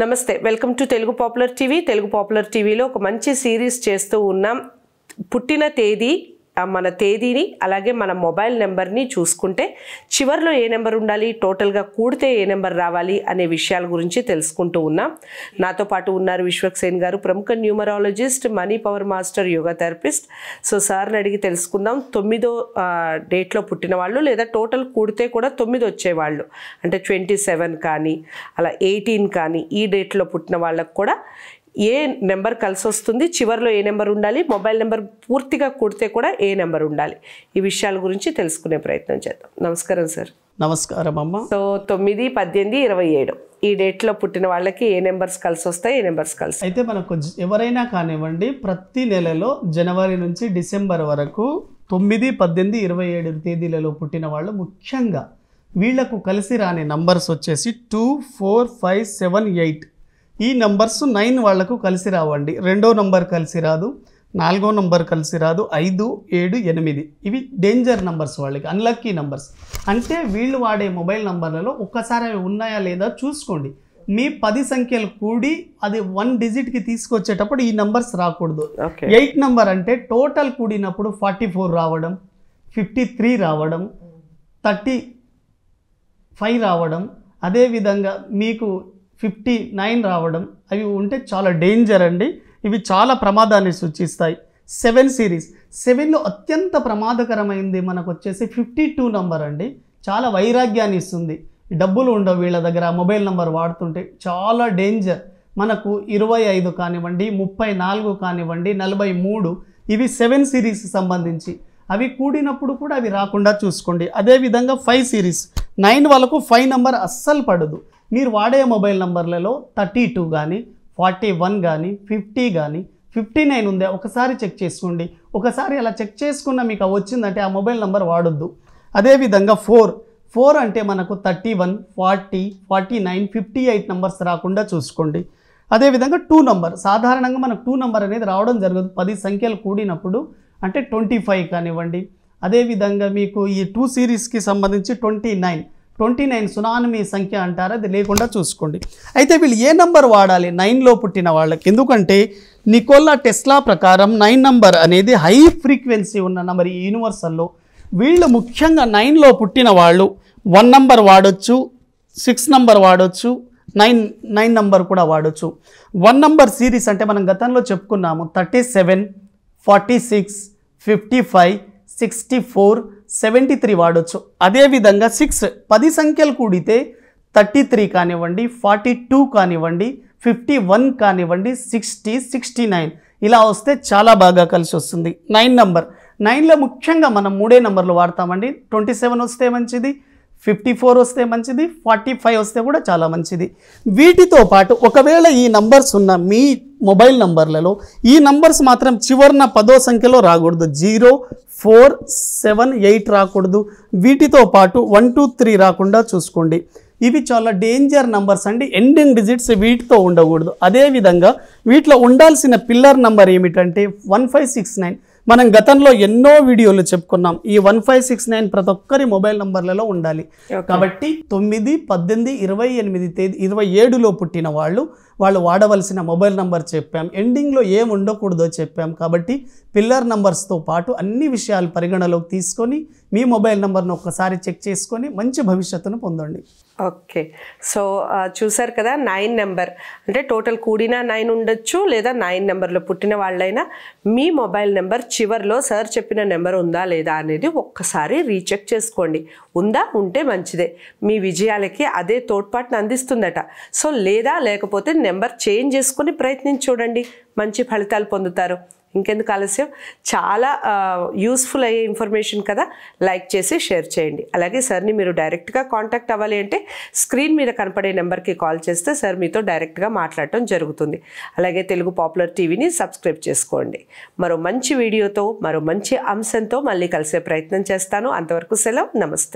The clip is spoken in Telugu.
నమస్తే welcome to Telugu popular TV Telugu popular టీవీలో ఒక మంచి సిరీస్ చేస్తూ ఉన్నాం పుట్టిన తేదీ మన తేదీని అలాగే మన మొబైల్ నెంబర్ని చూసుకుంటే చివరిలో ఏ నెంబర్ ఉండాలి టోటల్గా కూడితే ఏ నెంబర్ రావాలి అనే విషయాల గురించి తెలుసుకుంటూ ఉన్నాం నాతో పాటు ఉన్నారు విశ్వక్సేన్ గారు ప్రముఖ numerologist money power master yoga therapist so సార్ని అడిగి తెలుసుకుందాం తొమ్మిదో డేట్లో పుట్టిన వాళ్ళు లేదా టోటల్ కూడితే కూడా తొమ్మిది వచ్చేవాళ్ళు అంటే ట్వంటీ సెవెన్ కానీ అలా ఎయిటీన్ కానీ ఈ డేట్లో పుట్టిన వాళ్ళకు కూడా ఏ నెంబర్ కలిసి వస్తుంది చివరిలో ఏ నెంబర్ ఉండాలి మొబైల్ నెంబర్ పూర్తిగా కుడితే కూడా ఏ నెంబర్ ఉండాలి ఈ విషయాల గురించి తెలుసుకునే ప్రయత్నం చేద్దాం నమస్కారం సార్ నమస్కారం అమ్మ సో తొమ్మిది పద్దెనిమిది ఇరవై ఏడు ఈ డేట్లో పుట్టిన వాళ్ళకి ఏ నెంబర్స్ కలిసి వస్తాయి ఏ నెంబర్స్ కలిసి అయితే మనకు ఎవరైనా కానివ్వండి ప్రతి నెలలో జనవరి నుంచి డిసెంబర్ వరకు తొమ్మిది పద్దెనిమిది ఇరవై ఏడు తేదీలలో పుట్టిన వాళ్ళు ముఖ్యంగా వీళ్లకు కలిసి రాని నంబర్స్ వచ్చేసి two four five seven eight ఈ నంబర్స్ నైన్ వాళ్లకు కలిసి రావండి రెండో నంబర్ కలిసి రాదు నాలుగో నంబర్ కలిసి రాదు ఐదు ఏడు ఎనిమిది ఇవి డేంజర్ నంబర్స్ వాళ్ళకి అన్లక్కీ నంబర్స్ అంటే వీళ్ళు వాడే మొబైల్ నంబర్లలో ఒక్కసారి అవి ఉన్నాయా లేదా చూసుకోండి మీ పది సంఖ్యలు కూడి అది వన్ డిజిట్కి తీసుకొచ్చేటప్పుడు ఈ నంబర్స్ రాకూడదు ఎయిట్ నంబర్ అంటే టోటల్ కూడినప్పుడు ఫార్టీ ఫోర్ రావడం ఫిఫ్టీ త్రీ రావడం థర్టీ ఫైవ్ రావడం అదేవిధంగా మీకు ఫిఫ్టీ నైన్ రావడం అవి ఉంటే చాలా డేంజర్ అండి ఇవి చాలా ప్రమాదాన్ని సూచిస్తాయి సెవెన్ సిరీస్ సెవెన్లో అత్యంత ప్రమాదకరమైంది మనకు వచ్చేసి ఫిఫ్టీ టూ నంబర్ అండి చాలా వైరాగ్యాన్ని ఇస్తుంది డబ్బులు ఉండవు వీళ్ళ దగ్గర మొబైల్ నెంబర్ వాడుతుంటే చాలా డేంజర్ మనకు ఇరవై ఐదు కానివ్వండి ముప్పై నాలుగు కానివ్వండి నలభై మూడు ఇవి సెవెన్ సిరీస్ సంబంధించి అవి కూడినప్పుడు కూడా అవి రాకుండా చూసుకోండి అదేవిధంగా ఫైవ్ సిరీస్ నైన్ వాళ్ళకు ఫైవ్ నెంబర్ అస్సలు పడదు మీరు వాడే మొబైల్ నంబర్లలో థర్టీ టూ కానీ ఫార్టీ వన్ కానీ ఫిఫ్టీ కానీ ఫిఫ్టీ నైన్ ఉందే ఒకసారి చెక్ చేసుకోండి ఒకసారి అలా చెక్ చేసుకున్న మీకు వచ్చిందంటే ఆ మొబైల్ నంబర్ వాడొద్దు అదేవిధంగా ఫోర్ ఫోర్ అంటే మనకు thirty one forty forty nine fifty eight numbers రాకుండా చూసుకోండి అదేవిధంగా టూ నంబర్ సాధారణంగా మనకు టూ నంబర్ అనేది రావడం జరగదు పది సంఖ్యలు కూడినప్పుడు అంటే ట్వంటీ ఫైవ్ కానివ్వండి అదేవిధంగా మీకు ఈ టూ సిరీస్కి సంబంధించి twenty nine twenty nine tsunami సంఖ్య అంటారు అది లేకుండా చూసుకోండి అయితే వీళ్ళు ఏ నంబర్ వాడాలి నైన్లో పుట్టిన వాళ్ళకి ఎందుకంటే నికోలా టెస్లా ప్రకారం నైన్ నంబర్ అనేది హై ఫ్రీక్వెన్సీ ఉన్న నంబర్ ఈ యూనివర్సల్లో వీళ్ళు ముఖ్యంగా నైన్లో పుట్టిన వాళ్ళు వన్ నంబర్ వాడొచ్చు సిక్స్ నంబర్ వాడొచ్చు నైన్ నైన్ నంబర్ కూడా వాడొచ్చు వన్ నంబర్ సిరీస్ అంటే మనం గతంలో చెప్పుకున్నాము thirty seven forty six fifty five sixty four seventy three వాడచ్చు అదేవిధంగా సిక్స్ పది సంఖ్యలు కూడితే థర్టీ త్రీ కానివ్వండి ఫార్టీ టూ కానివ్వండి ఫిఫ్టీ వన్ కానివ్వండి సిక్స్టీ సిక్స్టీ నైన్ ఇలా వస్తే చాలా బాగా కలిసి వస్తుంది నైన్ నంబర్ నైన్లో ముఖ్యంగా మనం మూడే నంబర్లు వాడతామండి ట్వంటీ సెవెన్ వస్తే మంచిది ఫిఫ్టీ ఫోర్ వస్తే మంచిది ఫార్టీ ఫైవ్ వస్తే కూడా చాలా మంచిది వీటితో పాటు ఒకవేళ ఈ నంబర్స్ ఉన్న మీ మొబైల్ నంబర్లలో ఈ నంబర్స్ మాత్రం చివరిన పదో సంఖ్యలో రాకూడదు జీరో ఫోర్ సెవెన్ ఎయిట్ రాకూడదు వీటితో పాటు వన్ టూ త్రీ రాకుండా చూసుకోండి ఇవి చాలా డేంజర్ నంబర్స్ అండి ఎండింగ్ డిజిట్స్ వీటితో ఉండకూడదు అదేవిధంగా వీటిలో ఉండాల్సిన పిల్లర్ నంబర్ ఏమిటంటే వన్ ఫైవ్ సిక్స్ నైన్ మనం గతంలో ఎన్నో వీడియోలు చెప్పుకున్నాం ఈ వన్ ఫైవ్ సిక్స్ నైన్ ప్రతి ఒక్కరి మొబైల్ నంబర్లలో ఉండాలి కాబట్టి తొమ్మిది పద్దెనిమిది ఇరవై ఎనిమిది తేదీ ఇరవై ఏడులో పుట్టిన వాళ్ళు వాళ్ళు వాడవలసిన మొబైల్ నంబర్ చెప్పాం ఎండింగ్లో ఏం ఉండకూడదో చెప్పాం కాబట్టి పిల్లర్ నంబర్స్తో పాటు అన్ని విషయాలు పరిగణలోకి తీసుకొని మీ మొబైల్ నంబర్ను ఒక్కసారి చెక్ చేసుకొని మంచి భవిష్యత్తును పొందండి ఓకే సో చూసారు కదా నైన్ నెంబర్ అంటే టోటల్ కూడిన నైన్ ఉండొచ్చు లేదా నైన్ నెంబర్లో పుట్టిన వాళ్ళైనా మీ మొబైల్ నెంబర్ చివరిలో సార్ చెప్పిన నెంబర్ ఉందా లేదా అనేది ఒక్కసారి రీచెక్ చేసుకోండి ఉందా ఉంటే మంచిదే మీ విజయాలకి అదే తోడ్పాటును అందిస్తుందట సో లేదా లేకపోతే నెంబర్ చేంజ్ చేసుకుని ప్రయత్నించి చూడండి మంచి ఫలితాలు పొందుతారు ఇంకెందుకు ఆలస్యం చాలా యూస్ఫుల్ అయ్యే ఇన్ఫర్మేషన్ కదా లైక్ చేసి షేర్ చేయండి అలాగే సార్ని మీరు డైరెక్ట్గా కాంటాక్ట్ అవ్వాలి అంటే స్క్రీన్ మీద కనపడే నెంబర్కి కాల్ చేస్తే సార్ మీతో డైరెక్ట్గా మాట్లాడటం జరుగుతుంది అలాగే తెలుగు పాపులర్ టీవీని సబ్స్క్రైబ్ చేసుకోండి మరో మంచి వీడియోతో మరో మంచి అంశంతో మళ్ళీ కలిసే ప్రయత్నం చేస్తాను అంతవరకు సెలవు నమస్తే